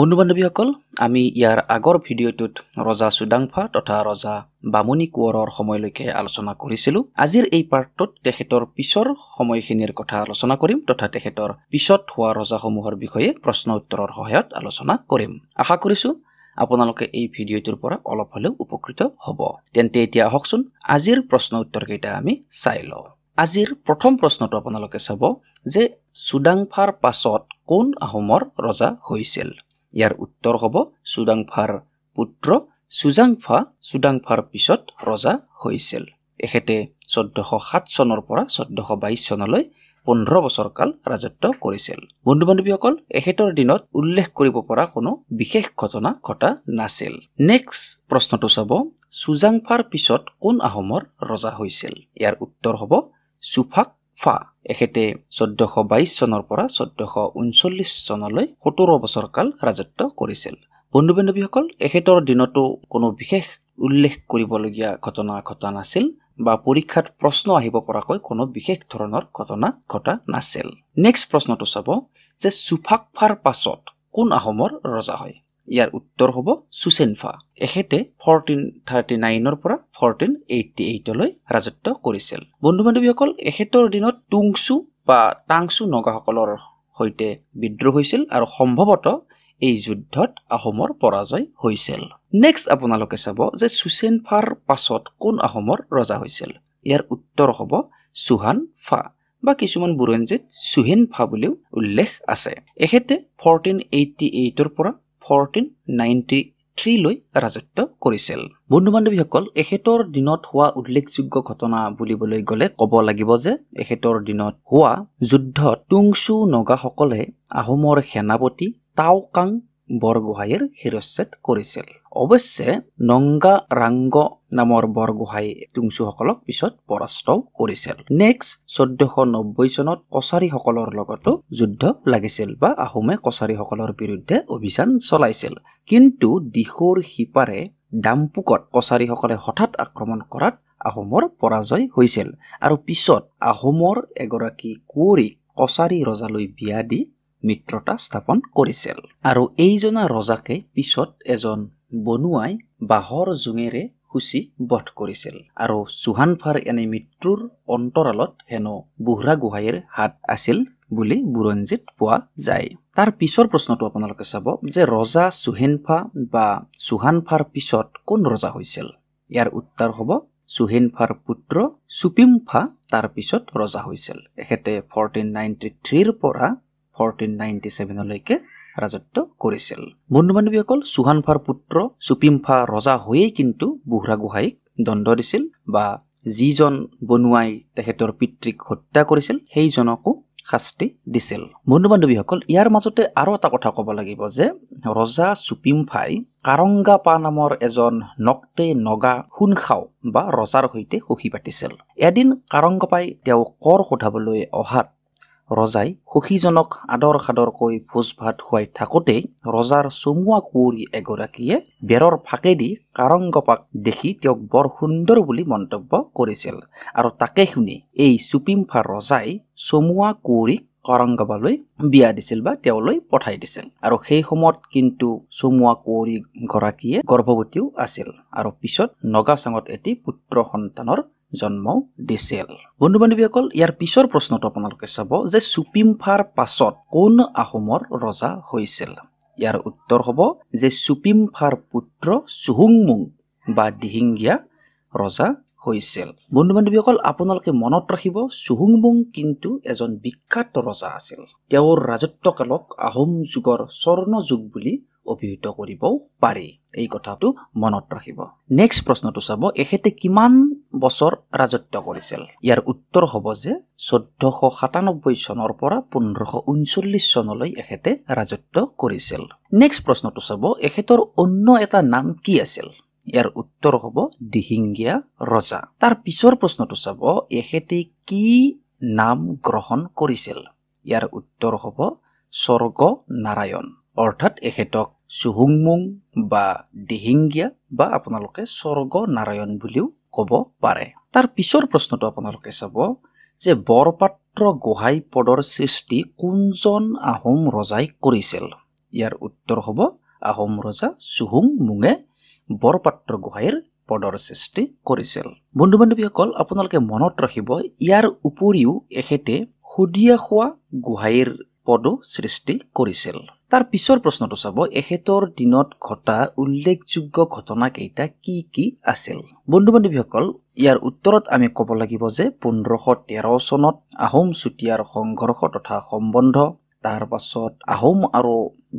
বন্ধু বান্ধৱীসকল আমি ইয়াৰ আগৰ ভিডিঅ'টোত ৰজা চুদাংফা তথা ৰজা বামুণী কোঁৱৰৰ সময়লৈকে আলোচনা কৰিছিলোঁ আজিৰ এই পাৰ্টটোত তেখেতৰ পিছৰ সময়খিনিৰ কথা আলোচনা কৰিম তথা তেখেতৰ পিছত হোৱা ৰজাসমূহৰ বিষয়ে প্ৰশ্ন উত্তৰৰ সহায়ত আলোচনা কৰিম আশা কৰিছোঁ আপোনালোকে এই ভিডিঅ'টোৰ পৰা অলপ হ'লেও উপকৃত হ'ব তেন্তে এতিয়া আহকচোন আজিৰ প্ৰশ্ন উত্তৰকেইটা আমি চাই লওঁ আজিৰ প্ৰথম প্ৰশ্নটো আপোনালোকে চাব যে চুদাংফাৰ পাছত কোন আহোমৰ ৰজা হৈছিল ইয়াৰ উত্তৰ হ'ব চুডাংফাৰ পুত্ৰ চুজাংফা চুডাংফাৰ পিছত ৰজা হৈছিল এখেতে চৈধ্যশ সাত চনৰ পৰা চৈধ্যশ বাইছ চনলৈ পোন্ধৰ বছৰ কাল ৰাজত্ব কৰিছিল বন্ধু বান্ধৱীসকল এখেতৰ দিনত উল্লেখ কৰিব পৰা কোনো বিশেষ ঘটনা ঘটা নাছিল নেক্সট প্ৰশ্নটো চাব চুজাংফাৰ পিছত কোন আহোমৰ ৰজা হৈছিল ইয়াৰ উত্তৰ হ'ব চুফাক ফা এখেতে চৈধ্যশ বাইছ চনৰ পৰা চৈধ্যশ ঊনচল্লিছ চনলৈ সোতৰ বছৰ কাল ৰাজত্ব কৰিছিল বন্ধু বান্ধৱীসকল এখেতৰ দিনতো কোনো বিশেষ উল্লেখ কৰিবলগীয়া ঘটনা ঘটা নাছিল বা পৰীক্ষাত প্ৰশ্ন আহিব পৰাকৈ কোনো বিশেষ ধৰণৰ ঘটনা ঘটা নাছিল নেক্সট প্ৰশ্নটো চাব যে চুফাকফাৰ পাছত কোন আহোমৰ ৰজা হয় ইয়াৰ উত্তৰ হ'ব চুচেনফা এখেতে ফৰ্টিন থাৰ্টি নাইনৰ পৰা ফৰ্টিন এইটি এইটলৈ ৰাজত্ব কৰিছিল বন্ধু বান্ধৱীসকল এখেতৰ দিনত টুংচু বা টাংচু নগাসকলৰ সৈতে বিদ্ৰোহ হৈছিল আৰু সম্ভৱতঃ এই যুদ্ধত আহোমৰ পৰাজয় হৈছিল নেক্সট আপোনালোকে চাব যে চুচেন ফাৰ পাছত কোন আহোমৰ ৰজা হৈছিল ইয়াৰ উত্তৰ হ'ব চুহান ফা বা কিছুমান বুৰঞ্জীত চুহেন ফা বুলিও উল্লেখ আছে এখেতে ফৰটিন এইটি এইটৰ পৰা ফৰটিন নাইনটি লৈ ৰাজত্ব কৰিছিল বন্ধু বান্ধৱীসকল এখেতৰ দিনত হোৱা উল্লেখযোগ্য ঘটনা বুলিবলৈ গ'লে ক'ব লাগিব যে এখেতৰ দিনত হোৱা যুদ্ধত টুংচু নগাসকলে আহোমৰ সেনাপতি টাও বৰগোহাঁইৰ শিৰচ্ছেদ কৰিছিল অৱশ্যে নংগা ৰাংগ নামৰ বৰগোহাঁই টুংচুসকলক পিছত পৰাস্ত কৰিছিল নেক্সট চৈধ্যশ নব্বৈ চনত কছাৰীসকলৰ লগতো যুদ্ধ লাগিছিল বা আহোমে কছাৰীসকলৰ বিৰুদ্ধে অভিযান চলাইছিল কিন্তু দিশৌৰ সিপাৰে ডাম্পুকত কছাৰীসকলে হঠাৎ আক্ৰমণ কৰাত আহোমৰ পৰাজয় হৈছিল আৰু পিছত আহোমৰ এগৰাকী কুঁৱৰীক কছাৰী ৰজালৈ বিয়া দি মিত্ৰতা স্থাপন কৰিছিল আৰু এইজনা ৰজাকে পিছত এজন বনুৱাই বাঁহৰ জোঙেৰে সূচী বধ কৰিছিল আৰু চুহানফাৰ এনে মৃত্যুৰ অন্তৰালত হেনো বুঢ়া গোহাঁইৰ হাত আছিল বুলি বুৰঞ্জীত পোৱা যায় তাৰ পিছৰ প্ৰশ্নটো আপোনালোকে চাব যে ৰজা চুহেনফা বা চুহানফাৰ পিছত কোন ৰজা হৈছিল ইয়াৰ উত্তৰ হ'ব চুহেনফাৰ পুত্ৰ চুপিমফা তাৰ পিছত ৰজা হৈছিল এখেতে ফৰ্টিন নাইনটি থ্ৰীৰ পৰা ফৰ্টিন নাইনটি চেভেনলৈকে ৰাজত্ব কৰিছিল বন্ধু বান্ধৱীসকল চুহানফাৰ পুত্ৰ চুপিম্ফা ৰজা হৈয়েই কিন্তু বুঢ়া গোহাঁইক দণ্ড দিছিল বা যিজন বনুৱাই তেখেতৰ পিতৃক হত্যা কৰিছিল সেইজনকো শাস্তি দিছিল বন্ধু বান্ধৱীসকল ইয়াৰ মাজতে আৰু এটা কথা ক'ব লাগিব যে ৰজা চুপিম্ফাই কাৰংগাপা নামৰ এজন নক্তে নগা সোনখাও বা ৰজাৰ সৈতে সুখী পাতিছিল এদিন কাৰংগাপাই তেওঁ কৰ সোধাবলৈ অহাত ৰজাই সুখীজনক আদৰ সাদৰকৈ ভোজ ভাত খুৱাই থাকোঁতেই ৰজাৰ চমুৱা কুঁৱৰী এগৰাকীয়ে বেৰৰ ফাঁকেদি কাৰংগপাক দেখি তেওঁক বৰ সুন্দৰ বুলি মন্তব্য কৰিছিল আৰু তাকে শুনি এই চুপিমফা ৰজাই চমুৱা কুঁৱৰীক কৰংগবালৈ বিয়া দিছিল বা তেওঁলৈ পঠাই দিছিল আৰু সেই সময়ত কিন্তু চমুৱা কুঁৱৰী গৰাকীয়ে গৰ্ভৱতীও আছিল আৰু পিছত নগাচাঙত এটি পুত্ৰ সন্তানৰ জন্ম দিছিল বন্ধু বান্ধৱীসকল ইয়াৰ পিছৰ প্ৰশ্নটো আপোনালোকে চাব যে চুপিমফাৰ পাছত কোন আহোমৰ ৰজা হৈছিল ইয়াৰ উত্তৰ হ'ব যে চুপিমফাৰ পুত্ৰ চুহুংমুং বা দিহিঙীয়া ৰজা হৈছিল বন্ধু বান্ধৱীসকল আপোনালোকে মনত ৰাখিব চুহুংমুং কিন্তু এজন বিখ্যাত ৰজা আছিল তেওঁৰ ৰাজত্ব কালক আহোম যুগৰ স্বৰ্ণযুগ বুলি অভিহিত কৰিব পাৰি এই কথাটো মনত ৰাখিব নেক্সট প্ৰশ্নটো চাব এখেতে কিমান বছৰ ৰাজত্ব কৰিছিল ইয়াৰ উত্তৰ হ'ব যে চৈধ্যশ সাতানব্বৈ চনৰ পৰা পোন্ধৰশ ঊনচল্লিছ চনলৈ এখেতে ৰাজত্ব কৰিছিল নেক্সট প্ৰশ্নটো চাব এখেতৰ অন্য এটা নাম কি আছিল ইয়াৰ উত্তৰ হ'ব দিহিংগীয়া ৰজা তাৰ পিছৰ প্ৰশ্নটো চাব এখেতে কি নাম গ্ৰহণ কৰিছিল ইয়াৰ উত্তৰ হ'ব স্বৰ্গ নাৰায়ণ অৰ্থাৎ এখেতক চুহুংমুং বা দিহিংগীয়া বা আপোনালোকে স্বৰ্গ নাৰায়ণ বুলিও ক'ব পাৰে তাৰ পিছৰ প্ৰশ্নটো আপোনালোকে চাব যে বৰপাত্ৰ গোহাঁই পদৰ সৃষ্টি কোনজন আহোম ৰজাই কৰিছিল ইয়াৰ উত্তৰ হ'ব আহোম ৰজা চুহুংমুঙে বৰপাত্ৰ গোহাঁইৰ পদৰ সৃষ্টি কৰিছিল বন্ধু বান্ধৱীসকল আপোনালোকে মনত ৰাখিব ইয়াৰ উপৰিও এখেতে শুদিয়া খোৱা গোহাঁইৰ পদো সৃষ্টি কৰিছিল তাৰ পিছৰ প্ৰশ্নটো চাব এখেতৰ দিনত ঘটা উল্লেখযোগ্য ঘটনা কেইটা কি কি আছিল বন্ধু বান্ধৱীসকল ইয়াৰ উত্তৰত আমি ক'ব লাগিব যে পোন্ধৰশ তেৰ চনত আহোম চুতীয়াৰ সংঘৰ্ষ তথা সম্বন্ধ তাৰ পাছত আহোম আৰু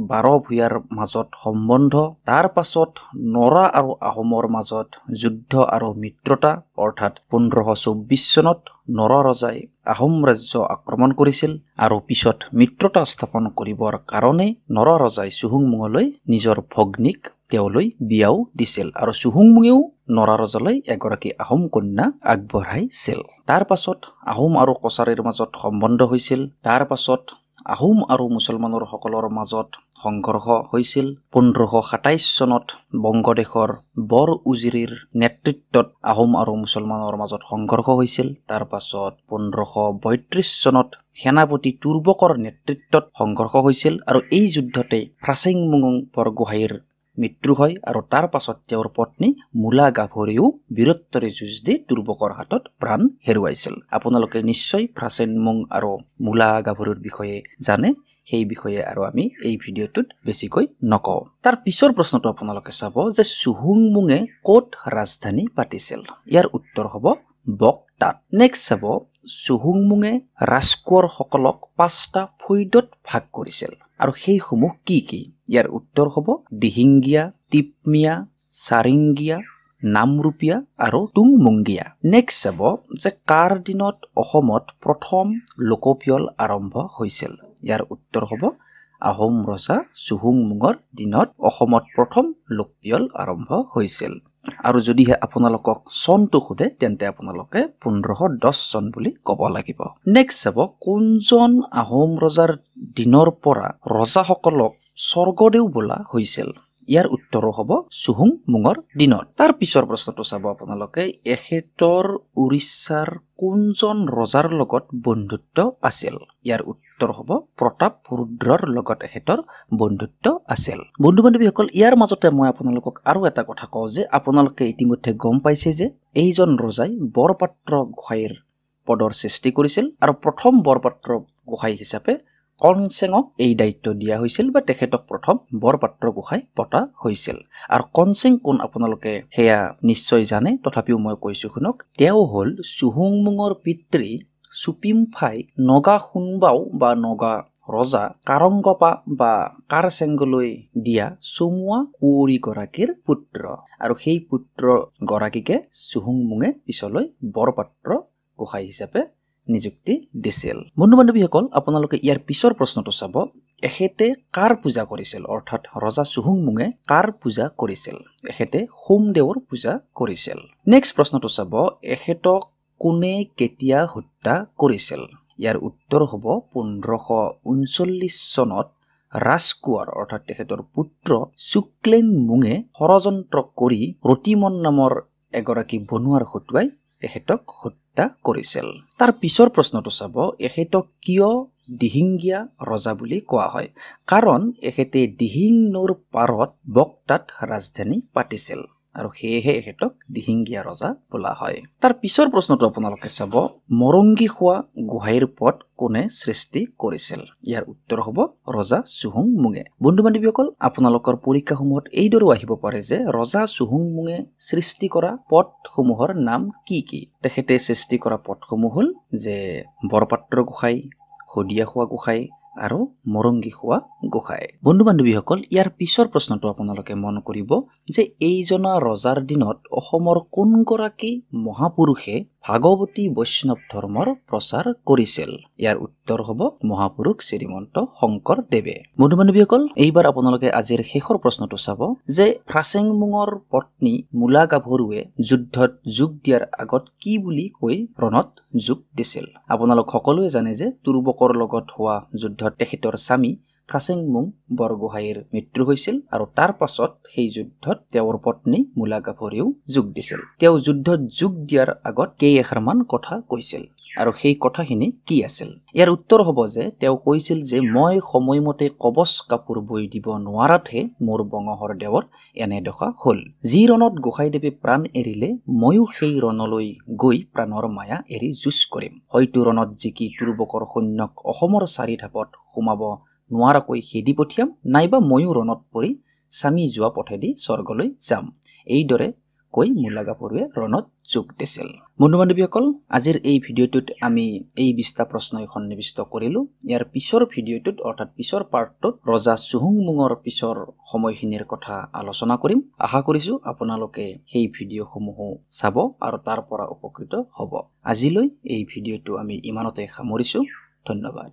বাৰ ভূঞাৰ মাজত সম্বন্ধ তাৰ পাছত নৰা আৰু আহোমৰ মাজত যুদ্ধ আৰু মিত্ৰতা অৰ্থাৎ পোন্ধৰশ চৌব্বিছ চনত নৰ ৰজাই আহোম ৰাজ্য আক্ৰমণ কৰিছিল আৰু পিছত মিত্ৰতা স্থাপন কৰিবৰ কাৰণে নৰ ৰজাই চুহুংমুঙলৈ নিজৰ ভগ্নীক তেওঁলৈ বিয়াও দিছিল আৰু চুহুংমুঙেও নৰা ৰজালৈ এগৰাকী আহোম কন্যা আগবঢ়াইছিল তাৰ পাছত আহোম আৰু কছাৰীৰ মাজত সম্বন্ধ হৈছিল তাৰ পাছত আহোম আৰু মুছলমানৰসকলৰ মাজত সংঘৰ্ষ হৈছিল পোন্ধৰশ সাতাইছ চনত বংগদেশৰ বৰ উজিৰিৰ নেতৃত্বত আহোম আৰু মুছলমানৰ মাজত সংঘৰ্ষ হৈছিল তাৰ পাছত পোন্ধৰশ বত্ৰিছ চনত সেনাপতি তুৰ্বকৰ নেতৃত্বত সংঘৰ্ষ হৈছিল আৰু এই যুদ্ধতে ফ্ৰাচিংমুং বৰগোহাঁইৰ মৃত্যু হয় আৰু তাৰ পাছত তেওঁৰ পত্নী মূলা গাভৰিও বীৰত্বৰে যুঁজ দি দুৰ্বকৰ হাতত প্ৰাণ হেৰুৱাইছিল আপোনালোকে নিশ্চয় ফ্ৰাচেন মুং আৰু মূলা গাভৰীৰ বিষয়ে জানে সেই বিষয়ে আৰু আমি এই ভিডিঅ'টোত বেছিকৈ নকওঁ তাৰ পিছৰ প্ৰশ্নটো আপোনালোকে চাব যে চুহুংমুঙে ক'ত ৰাজধানী পাতিছিল ইয়াৰ উত্তৰ হ'ব বক তাত নেক্সট চাব চুহুংমুঙে ৰাজকোঁৱৰসকলক পাঁচটা ফৈদত ভাগ কৰিছিল আৰু সেইসমূহ কি কি ইয়াৰ উত্তৰ হ'ব দিহিংগীয়া টিপমিয়া চাৰিংগীয়া নামৰূপীয়া আৰু টুংমুংগীয়া নেক্সট চাব যে কাৰ দিনত অসমত প্ৰথম লোকপিয়ল আৰম্ভ হৈছিল ইয়াৰ উত্তৰ হ'ব আহোম ৰজা চুহুংমুঙৰ দিনত অসমত প্ৰথম লোকপিয়ল আৰম্ভ হৈছিল আৰু যদিহে আপোনালোকক চনটো সোধে তেন্তে আপোনালোকে পোন্ধৰশ দহ চন বুলি ক'ব লাগিব নেক্সট চাব কোনজন আহোম ৰজাৰ দিনৰ পৰা ৰজাসকলক স্বৰ্গদেউ বোলা হৈছিল ইয়াৰ উত্তৰো হ'ব চুহুং মুঙৰ দিনত তাৰ পিছৰ প্ৰশ্নটো চাব আপোনালোকে এখেতৰ উৰিষ্যাৰ কোনজন ৰজাৰ লগত বন্ধুত্ব আছিল ইয়াৰ উত্তৰ হ'ব প্ৰতাপ ৰুদ্ৰৰ লগত এখেতৰ বন্ধুত্ব আছিল বন্ধু বান্ধৱীসকল ইয়াৰ মাজতে মই আপোনালোকক আৰু এটা কথা কওঁ যে আপোনালোকে ইতিমধ্যে গম পাইছে যে এইজন ৰজাই বৰপাত্ৰ গোহাঁইৰ পদৰ সৃষ্টি কৰিছিল আৰু প্ৰথম বৰপাত্ৰ গোহাঁই হিচাপে কনচেঙক এই দায়িত্ব দিয়া হৈছিল বা তেখেতক প্ৰথম বৰপাত্ৰ গোসাঁই পতা হৈছিল আৰু কনচেং কোন আপোনালোকে সেয়া নিশ্চয় জানে তথাপিও মই কৈছো শুনক তেওঁ হ'ল চুহুংমুঙৰ পিতৃ চুপিম ফাই নগা সোনবাও বা নগা ৰজা কাৰংগপা বা কাৰচেংগলৈ দিয়া চুমুৱা কুঁৱৰীগৰাকীৰ পুত্ৰ আৰু সেই পুত্ৰগৰাকীকে চুহুংমুঙে পিছলৈ বৰপাত্ৰ গোসাঁই হিচাপে নিযুক্তি দিছিল বন্ধু বান্ধৱীসকল আপোনালোকে ইয়াৰ পিছৰ প্ৰশ্নটো চাব এখেতে কাৰ পূজা কৰিছিল অৰ্থাৎ ৰজা চুহুংমুঙে কাৰ পূজা কৰিছিল এখেতে সোমদেৱৰ পূজা কৰিছিল নেক্সট প্ৰশ্নটো চাব এখেতক কোনে কেতিয়া হত্যা কৰিছিল ইয়াৰ উত্তৰ হ'ব পোন্ধৰশ ঊনচল্লিছ চনত ৰাজকোঁৱৰ অৰ্থাৎ তেখেতৰ পুত্ৰ চুক্লেন মুঙে ষড়যন্ত্ৰ কৰি ৰতিমন নামৰ এগৰাকী বনোৱাৰ হতুৱাই তেখেতক হত্যা হত্যা কৰিছিল তাৰ পিছৰ প্ৰশ্নটো চাব এখেতক কিয় দিহিংগীয়া ৰজা বুলি কোৱা হয় কাৰণ এখেতে দিহিং নৈৰ পাৰত বক্তাত ৰাজধানী পাতিছিল আৰু সেয়েহে এখেতক দিহিংগীয়া ৰজা বোলা হয় তাৰ পিছৰ প্ৰশ্নটো আপোনালোকে চাব মৰংগী খোৱা গোহাঁইৰ পথ কোনে সৃষ্টি কৰিছিল ইয়াৰ উত্তৰ হ'ব ৰজা চুহুং মুঙে বন্ধু বান্ধৱীসকল আপোনালোকৰ পৰীক্ষাসমূহত এইদৰে আহিব পাৰে যে ৰজা চুহুং মুঙে সৃষ্টি কৰা পথসমূহৰ নাম কি কি তেখেতে সৃষ্টি কৰা পথসমূহ হ'ল যে বৰপাত্ৰ গোসাঁই শদিয়া খোৱা গোসাঁই আৰু মৰংগী খোৱা গোসাঁই বন্ধু বান্ধৱীসকল ইয়াৰ পিছৰ প্ৰশ্নটো আপোনালোকে মন কৰিব যে এইজনা ৰজাৰ দিনত অসমৰ কোনগৰাকী মহাপুৰুষে ভাগৱতী বৈষ্ণৱ ধৰ্মৰ প্ৰচাৰ কৰিছিল ইয়াৰ উত্তৰ হ'ব মহাপুৰুষ শ্ৰীমন্ত শংকৰদেৱে বন্ধু বান্ধৱীসকল এইবাৰ আপোনালোকে আজিৰ শেষৰ প্ৰশ্নটো চাব যে ফ্ৰাচেংমুঙৰ পত্নী মূলা গাভৰুৱে যুদ্ধত যোগ দিয়াৰ আগত কি বুলি কৈ ৰণত যোগ দিছিল আপোনালোক সকলোৱে জানে যে তুৰ্বকৰ লগত হোৱা যুদ্ধত তেখেতৰ স্বামী খাচেং মুং বৰগোহাঁইৰ মৃত্যু হৈছিল আৰু তাৰ পাছত সেই যুদ্ধত তেওঁৰ পত্নী মূলা গাভৰীও যোগ দিছিল তেওঁ যুদ্ধত যোগ দিয়াৰ আগত কেই এষাৰমান কথা কৈছিল আৰু সেই কথাখিনি কি আছিল ইয়াৰ উত্তৰ হ'ব যে তেওঁ কৈছিল যে মই সময়মতে কবচ কাপোৰ বৈ দিব নোৱাৰাতহে মোৰ বঙহৰ দেৱৰ এনেডোখা হ'ল যি ৰণত গোসাঁইদেৱে প্ৰাণ এৰিলে ময়ো সেই ৰণলৈ গৈ প্ৰাণৰ মায়া এৰি যুঁজ কৰিম হয়তো ৰণত জিকি তুৰ্বকৰ সৈন্যক অসমৰ চাৰি চাৰিঠাপত সোমাব নোৱাৰাকৈ খেদি পঠিয়াম নাইবা ময়ো ৰণত পৰি স্বামী যোৱা পথেদি স্বৰ্গলৈ যাম এইদৰে কৈ মোলা গাভৰুৱে ৰণত যোগ দিছিল বন্ধু বান্ধৱীসকল আজিৰ এই ভিডিঅ'টোত আমি এই বিশটা প্ৰশ্নই সন্নিৱিষ্ট কৰিলোঁ ইয়াৰ পিছৰ ভিডিঅ'টোত অৰ্থাৎ পিছৰ পাৰ্টটোত ৰজা চুহুংমুঙৰ পিছৰ সময়খিনিৰ কথা আলোচনা কৰিম আশা কৰিছোঁ আপোনালোকে সেই ভিডিঅ'সমূহো চাব আৰু তাৰ পৰা উপকৃত হ'ব আজিলৈ এই ভিডিঅ'টো আমি ইমানতে সামৰিছোঁ ধন্যবাদ